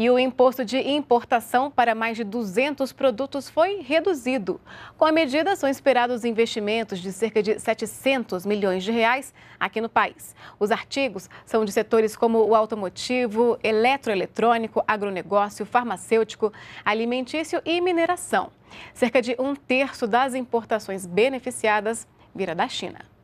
E o imposto de importação para mais de 200 produtos foi reduzido. Com a medida, são esperados investimentos de cerca de 700 milhões de reais aqui no país. Os artigos são de setores como o automotivo, eletroeletrônico, agronegócio, farmacêutico, alimentício e mineração. Cerca de um terço das importações beneficiadas vira da China.